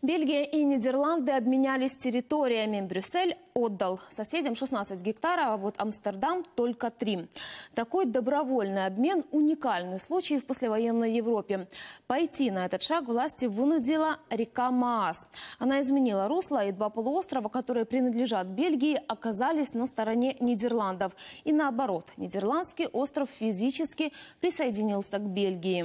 Бельгия и Нидерланды обменялись территориями. Брюссель отдал соседям 16 гектаров, а вот Амстердам только 3. Такой добровольный обмен – уникальный случай в послевоенной Европе. Пойти на этот шаг власти вынудила река Маас. Она изменила русло, и два полуострова, которые принадлежат Бельгии, оказались на стороне Нидерландов. И наоборот, Нидерландский остров физически присоединился к Бельгии.